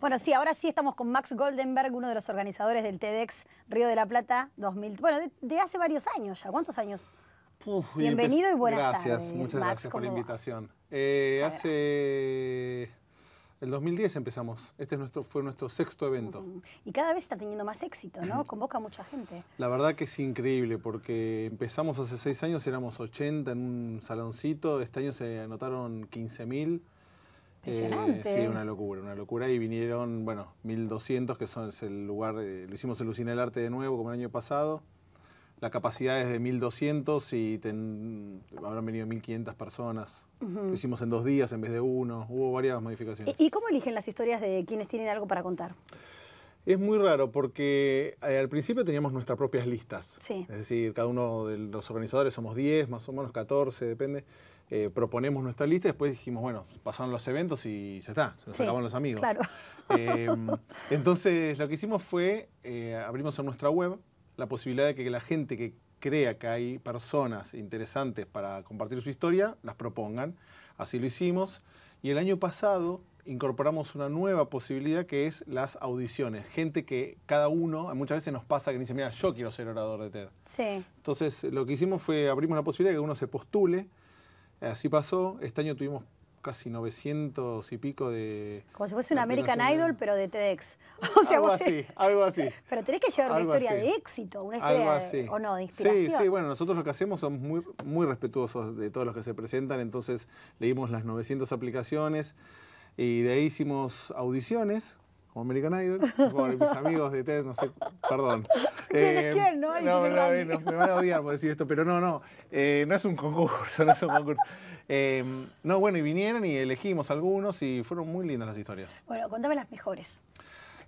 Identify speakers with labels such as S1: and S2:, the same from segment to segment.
S1: Bueno, sí, ahora sí estamos con Max Goldenberg, uno de los organizadores del TEDx Río de la Plata 2000. Bueno, de, hace varios años ya. ¿Cuántos años? Bienvenido y, buenas tardes. Muchas Max, gracias por la invitación.
S2: Eh, hace. El 2010 empezamos. Este es nuestro, fue nuestro sexto evento.
S1: Y cada vez está teniendo más éxito, ¿no? Convoca a mucha gente.
S2: La verdad que es increíble porque empezamos hace seis años, éramos 80 en un saloncito. Este año se anotaron 15.000. Eh, sí, una locura, una locura. Y vinieron, bueno, 1200, que son, es el lugar, eh, lo hicimos en Lucina Arte de nuevo, como el año pasado. La capacidad es de 1200 y habrán venido 1500 personas. Lo hicimos en dos días en vez de uno. Hubo varias modificaciones.
S1: ¿Y, cómo eligen las historias de quienes tienen algo para contar?
S2: Es muy raro porque eh, al principio teníamos nuestras propias listas. Es decir, cada uno de los organizadores somos 10, más o menos 14, depende. Eh, proponemos nuestra lista, y después dijimos, bueno, pasaron los eventos y ya está, se nos los amigos. Eh, entonces, lo que hicimos fue, eh, abrimos en nuestra web la posibilidad de que la gente que crea que hay personas interesantes para compartir su historia, las propongan. Así lo hicimos. Y el año pasado incorporamos una nueva posibilidad que es las audiciones. Gente que cada uno, muchas veces nos pasa que dice, mira, yo quiero ser orador de TED. Entonces, lo que hicimos fue abrimos la posibilidad de que uno se postule Así pasó. Este año tuvimos casi 900 y pico de...
S1: Como si fuese un American Idol, pero de TEDx. algo así, algo así. Pero tenés que llevar una historia de éxito, una historia de... o no, de inspiración. Sí, sí, bueno,
S2: nosotros lo que hacemos somos muy respetuosos de todos los que se presentan, entonces leímos las 900 aplicaciones y de ahí hicimos audiciones como American Idol, como mis amigos de TED, no sé, perdón. ¿Quién es eh, quién, no? No, no, eh, no, me van a odiar por decir esto, pero no, no, eh, no es un concurso, no es un concurso. Em, no, bueno, y vinieron y elegimos algunos y fueron muy lindas las historias.
S1: Bueno, contame las mejores.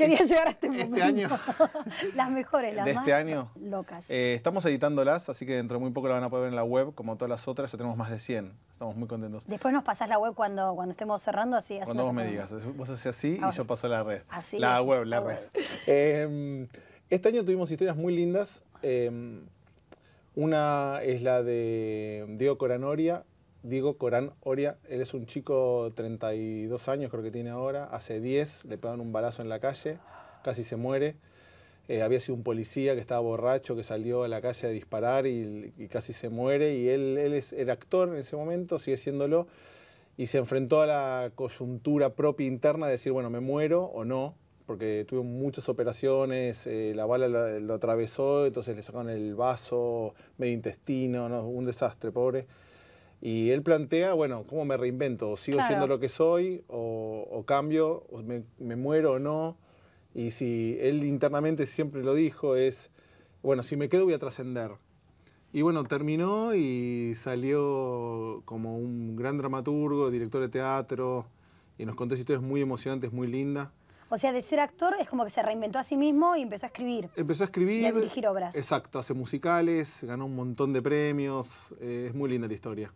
S1: Quería llegar a este, este año. las mejores, las de este más año. locas.
S2: Eh, estamos editándolas, así que dentro de muy poco la van a poder ver en la web, como todas las otras, ya tenemos más de 100. Estamos muy contentos.
S1: Después nos pasás la web cuando, cuando estemos cerrando, así. así cuando vos me este
S2: digas, vos haces así y ah, yo paso la red. Así la web, la, red. Em, este año tuvimos historias muy lindas. Em, una es la de Diego Coranoria, Digo, Corán Oria, él es un chico 32 años, creo que tiene ahora, hace 10, le pegan un balazo en la calle, casi se muere. Eh, había sido un policía que estaba borracho, que salió a la calle a disparar y, casi se muere. Y él, él es, el actor en ese momento, sigue siéndolo, y se enfrentó a la coyuntura propia interna de decir, bueno, me muero o no, porque tuvo muchas operaciones, eh, la bala lo, atravesó, entonces le sacaron el vaso, medio intestino, un desastre, pobre. Y él plantea, bueno, ¿cómo me reinvento? ¿Sigo siendo lo que soy o, cambio? O me, muero o no? Y si él internamente siempre lo dijo, es, bueno, si me quedo voy a trascender. Y bueno, terminó y salió como un gran dramaturgo, director de teatro, y nos contó historias muy emocionantes, muy lindas.
S1: O sea, de ser actor es como que se reinventó a sí mismo y empezó a escribir.
S2: Empezó a escribir. Y a dirigir obras. Exacto, hace musicales, ganó un montón de premios, eh, es muy linda la historia.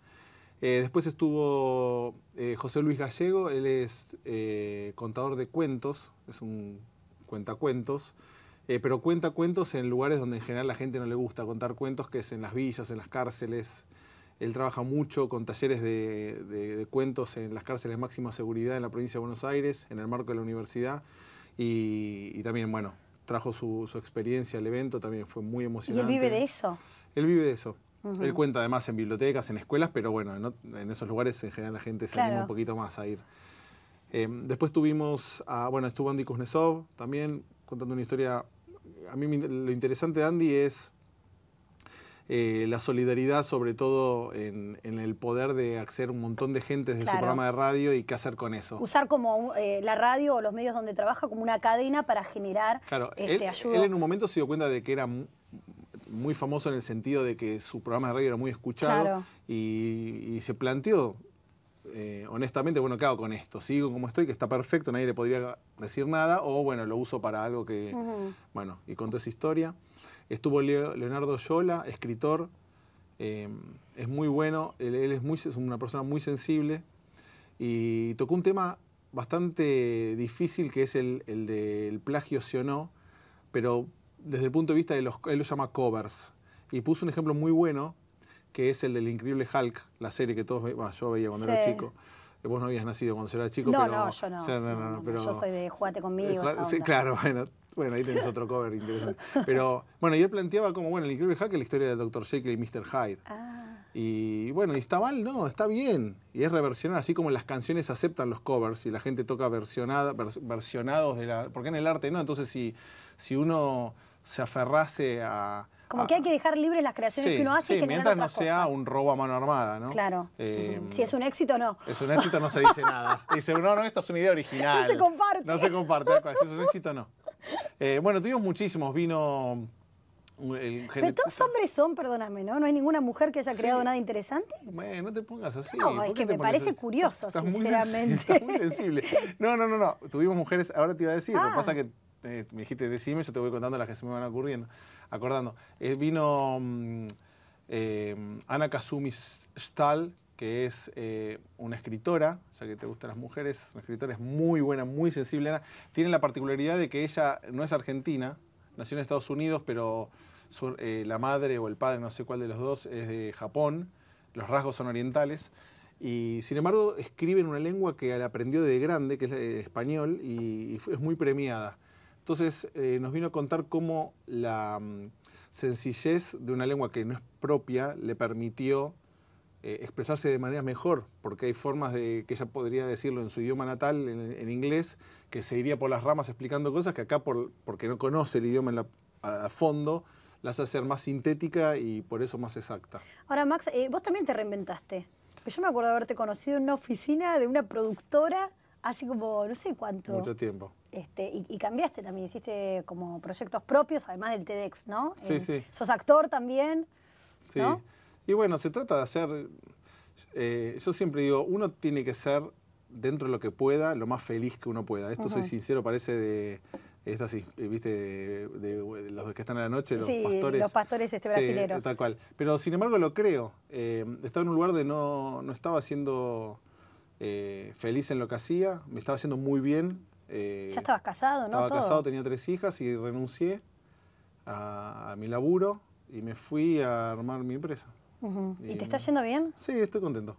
S2: Eh, después estuvo eh, José Luis Gallego, él es contador de cuentos, es un cuentacuentos. Eh, pero cuenta cuentos en lugares donde en general la gente no le gusta contar cuentos, que es en las villas, en las cárceles, él trabaja mucho con talleres de, cuentos en las cárceles máxima seguridad en la provincia de Buenos Aires, en el marco de la universidad. Y, también, bueno, trajo su, experiencia al evento, también fue muy emocionante. ¿Y él vive de eso? Él vive de eso. Él cuenta además en bibliotecas, en escuelas, pero bueno, en, esos lugares en general la gente se un poquito más a ir. Em, después tuvimos, a, bueno, estuvo Andy Kuznetsov también contando una historia. A mí lo interesante de Andy es eh, la solidaridad, sobre todo en, el poder de acceder a un montón de gente desde su programa de radio y qué hacer con eso. Usar
S1: como eh, la radio o los medios donde trabaja como una cadena para generar
S2: este, ayuda. Él en un momento se dio cuenta de que era muy famoso en el sentido de que su programa de radio era muy escuchado y, se planteó eh, honestamente, bueno, ¿qué hago con esto? ¿Sigo como estoy, que está perfecto, nadie le podría decir nada? O bueno, lo uso para algo que... Bueno, y contó esa historia. Estuvo Leonardo Yola, escritor, eh, es muy bueno, él, es, muy, es una persona muy sensible y tocó un tema bastante difícil que es el, el del plagio sí o no, pero desde el punto de vista de los, él lo llama covers. Y puso un ejemplo muy bueno que es el del increíble Hulk, la serie que todos, yo veía cuando era chico. Eh, vos no habías nacido cuando yo era chico, pero... No, yo no. O no, yo soy
S1: de Jugate conmigo. claro,
S2: bueno. Bueno, ahí tenés otro cover interesante. Pero bueno, yo planteaba como, bueno, el increíble hack es la historia de Dr. Jekyll y Mr. Hyde. Ah. Y bueno, ¿y está mal? No, está bien. Y es reversionar, así como las canciones aceptan los covers y la gente toca versionada, versionados de la... Porque en el arte no, entonces si, si uno se aferrase a...
S1: Como que hay que dejar libres las creaciones que uno hace mientras no sea
S2: un robo a mano armada, ¿no? Claro. Eh, si
S1: es un éxito, o no.
S2: Es un éxito, no se dice nada. Dice, no, no, esto es una idea original. No se
S1: comparte. No se
S2: comparte. Si es un éxito, o no. Eh, bueno, tuvimos muchísimos. Vino. El Pero
S1: todos hombres son, perdóname, ¿no? ¿No hay ninguna mujer que haya creado nada interesante?
S2: no te pongas así. No, es que me parece curioso, sinceramente. No, no, no, no. Tuvimos mujeres, ahora te iba a decir, lo que ah. pasa es que eh, me dijiste decime, yo te voy contando las que se me van ocurriendo, acordando. Eh, vino mm, Ana Kazumi Stahl, que es eh, una escritora, ya que te gustan las mujeres, una escritora es muy buena, muy sensible. Tiene la particularidad de que ella no es argentina, nació en Estados Unidos, pero eh, la madre o el padre, no sé cuál de los dos, es de Japón, los rasgos son orientales, y sin embargo escribe en una lengua que aprendió de grande, que es el español, y, es muy premiada. Entonces eh, nos vino a contar cómo la mm, sencillez de una lengua que no es propia le permitió eh, expresarse de manera mejor, porque hay formas de que ella podría decirlo en su idioma natal, en, inglés, que se iría por las ramas explicando cosas que acá, por, porque no conoce el idioma a, fondo, las hace ser más sintética y por eso más exacta.
S1: Ahora, Max, eh, vos también te reinventaste. yo me acuerdo de haberte conocido en una oficina de una productora hace como no sé cuánto. Mucho tiempo. Este, y, cambiaste también, hiciste como proyectos propios, además del TEDx, ¿no? Sí, eh, sí. Sos actor también.
S2: Sí. Y bueno, se trata de hacer, eh, yo siempre digo, uno tiene que ser dentro de lo que pueda, lo más feliz que uno pueda. Esto soy sincero, parece de, es así, eh, viste, de, los que están en la noche, los sí, pastores. los pastores este tal cual. Pero sin embargo lo creo. Eh, estaba en un lugar de no, no estaba siendo feliz en lo que hacía, me estaba haciendo muy bien. ya estabas
S1: casado, ¿no? Estaba casado,
S2: tenía tres hijas y renuncié a mi laburo y me fui a armar mi empresa.
S1: ¿Y, te está yendo bien? Sí,
S2: estoy contento.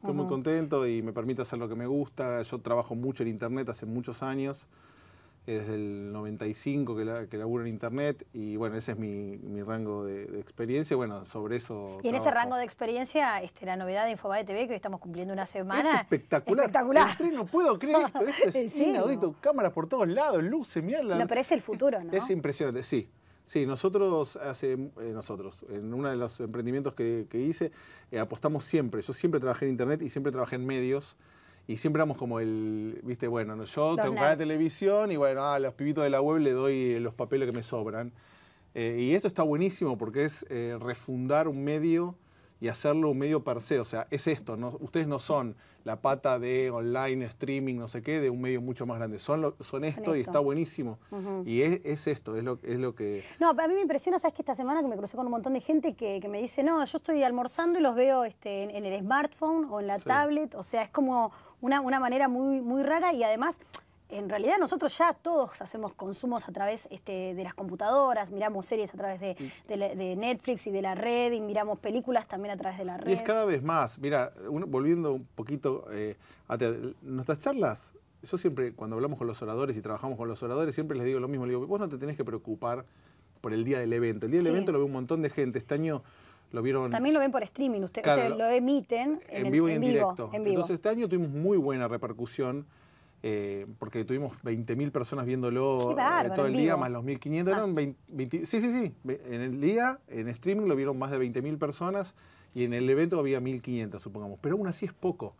S2: Estoy muy contento y me permite hacer lo que me gusta. Yo trabajo mucho en Internet hace muchos años, desde el 95 que, la, que laburo en Internet y bueno, ese es mi, mi rango de, experiencia. Bueno, sobre eso... Y en ese
S1: rango de experiencia, este, la novedad de Infobae TV que hoy estamos cumpliendo una semana... Es
S2: espectacular. Espectacular. no puedo creer esto. Esto es inaudito. Cámaras por todos lados, luces, mierda. me pero el
S1: futuro, ¿no? Es
S2: impresionante, sí. Sí, nosotros, hace, eh, nosotros en uno de los emprendimientos que, hice, eh, apostamos siempre. Yo siempre trabajé en Internet y siempre trabajé en medios. Y siempre éramos como el, viste, bueno, yo tengo canal televisión y bueno, a ah, los pibitos de la web le doy eh, los papeles que me sobran. y esto está buenísimo porque es refundar un medio y hacerlo un medio per se. O sea, es esto, no, ustedes no son la pata de online, streaming, no sé qué, de un medio mucho más grande. Son, son, esto, y está buenísimo. Y es, esto, es lo, es lo que...
S1: No, a mí me impresiona, sabes que esta semana que me crucé con un montón de gente que, me dice, no, yo estoy almorzando y los veo este, en, el smartphone o en la tablet. O sea, es como una, manera muy, muy rara y además en realidad nosotros ya todos hacemos consumos a través este, de las computadoras, miramos series a través de, Netflix y de la red, y miramos películas también a través de la red. Y es cada
S2: vez más, mira, volviendo un poquito eh, a nuestras charlas, yo siempre cuando hablamos con los oradores y trabajamos con los oradores, siempre les digo lo mismo, les digo, vos no te tenés que preocupar por el día del evento, el día del evento lo ve un montón de gente, este año... Lo vieron, También
S1: lo ven por streaming, ustedes lo, emiten en, vivo y en, directo. Entonces
S2: este año tuvimos muy buena repercusión eh, porque tuvimos 20.000 personas viéndolo eh, todo el día, más los 1.500, ah. sí, sí, sí, en el día, en streaming lo vieron más de 20.000 personas y en el evento había 1.500, supongamos, pero aún así es poco.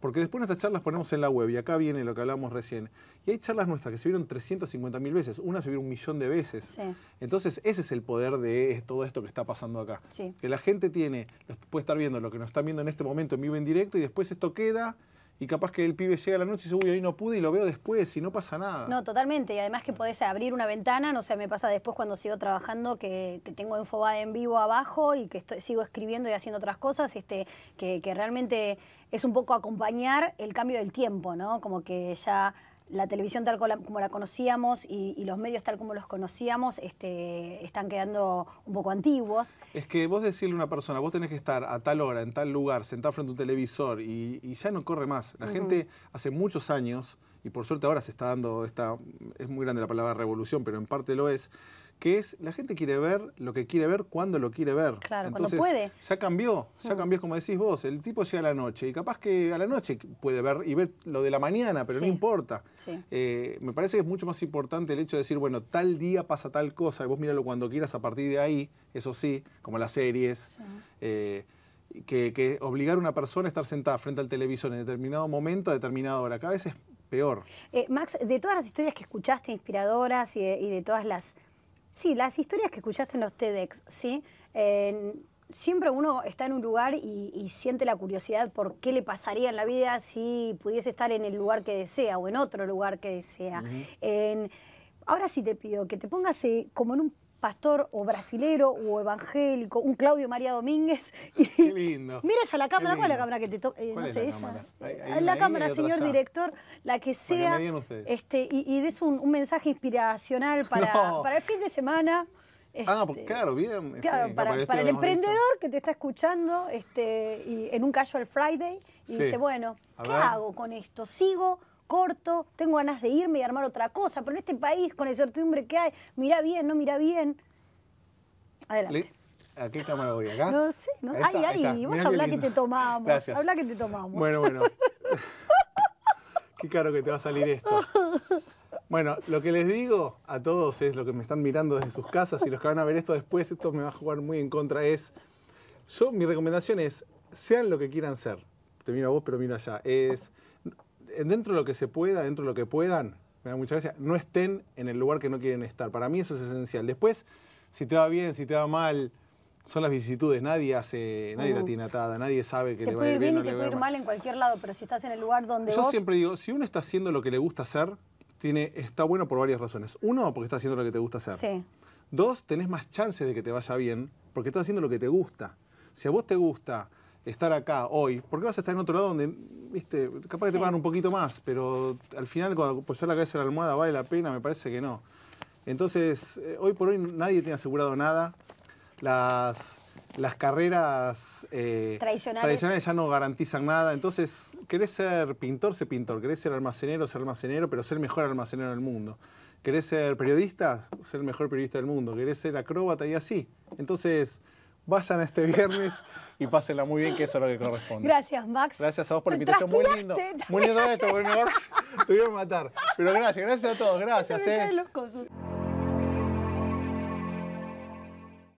S2: Porque después nuestras charlas ponemos en la web y acá viene lo que hablábamos recién. Y hay charlas nuestras que se vieron 350.000 veces, una se vieron un millón de veces. Entonces ese es el poder de todo esto que está pasando acá. Que la gente tiene, puede estar viendo lo que nos están viendo en este momento en vivo en directo y después esto queda y capaz que el pibe llega a la noche y dice, uy, hoy no pude y lo veo después y no pasa nada. No,
S1: totalmente. Y además que podés abrir una ventana, no sé, me pasa después cuando sigo trabajando que, que tengo Infobada en vivo abajo y que estoy, sigo escribiendo y haciendo otras cosas, este, que, que realmente es un poco acompañar el cambio del tiempo, ¿no? Como que ya la televisión tal como la conocíamos y, los medios tal como los conocíamos este, están quedando un poco antiguos.
S2: Es que vos decirle a una persona, vos tenés que estar a tal hora, en tal lugar, sentado frente a un televisor y, ya no corre más. La gente hace muchos años, y por suerte ahora se está dando esta, es muy grande la palabra revolución, pero en parte lo es, que es la gente quiere ver lo que quiere ver cuando lo quiere ver. Claro, cuando puede. Ya cambió, ya mm. cambió, como decís vos, el tipo llega a la noche y capaz que a la noche puede ver y ver lo de la mañana, pero no importa. Eh, me parece que es mucho más importante el hecho de decir, bueno, tal día pasa tal cosa y vos míralo cuando quieras a partir de ahí, eso sí, como las series. Eh, que, obligar a una persona a estar sentada frente al televisor en determinado momento, a determinada hora. Cada vez es peor.
S1: Eh, Max, de todas las historias que escuchaste inspiradoras y de todas las Sí, las historias que escuchaste en los TEDx, ¿sí? siempre uno está en un lugar y, siente la curiosidad por qué le pasaría en la vida si pudiese estar en el lugar que desea o en otro lugar que desea. ahora sí te pido que te pongas eh, como en un pastor o brasilero o evangélico, un Claudio María Domínguez. Y Qué lindo. Miras a la cámara, ¿cuál es la cámara que te toca? Eh, no sé, esa. la cámara, señor director, la que sea. este, y, y des un, mensaje inspiracional para, para el fin de semana. ah, pues este, claro,
S2: bien. Este, para, el emprendedor
S1: que te está escuchando este, en un casual Friday y dice, bueno, ¿qué hago con esto? ¿Sigo? corto, tengo ganas de irme y armar otra cosa, pero en este país, con la incertidumbre que hay, mira bien, no mira bien. Adelante.
S2: ¿A qué cámara ¿Acá? No sé. No. ahí, ay, ay, vos que te tomamos. que
S1: te tomamos. Bueno, bueno.
S2: qué caro que te va a salir esto. Bueno, lo que les digo a todos es lo que me están mirando desde sus casas y los que van a ver esto después, esto me va a jugar muy en contra, es... Yo, mi recomendación es, sean lo que quieran ser. Te miro a vos, pero miro allá. Es dentro de lo que se pueda, dentro de lo que puedan, me da mucha no estén en el lugar que no quieren estar. Para mí eso es esencial. Después, si te va bien, si te va mal, son las vicisitudes. Nadie hace, nadie la tiene atada, nadie sabe que le va a ir bien. Te puede ir bien, y te puede ir mal
S1: en cualquier lado, pero si estás en el lugar donde Yo siempre
S2: digo, si uno está haciendo lo que le gusta hacer, tiene, está bueno por varias razones. Uno, porque está haciendo lo que te gusta hacer. Sí. Dos, tenés más chances de que te vaya bien porque estás haciendo lo que te gusta. Si a vos te gusta estar acá hoy, porque vas a estar en otro lado donde, viste, capaz que te pagan un poquito más, pero al final cuando posar la cabeza en la almohada vale la pena, me parece que no. Entonces, eh, hoy por hoy nadie tiene asegurado nada. Las, las carreras eh, tradicionales. ya no garantizan nada. Entonces, querés ser pintor, ser pintor. Querés ser almacenero, ser almacenero, pero ser el mejor almacenero del mundo. Querés ser periodista, ser el mejor periodista del mundo. Querés ser acróbata y así. Entonces, vayan este viernes y pásenla muy bien, que eso es lo que corresponde.
S1: Gracias, Max.
S2: Gracias a vos por la invitación. Muy lindo. Muy lindo esto, porque mejor te voy a matar. Pero gracias, gracias a todos, gracias.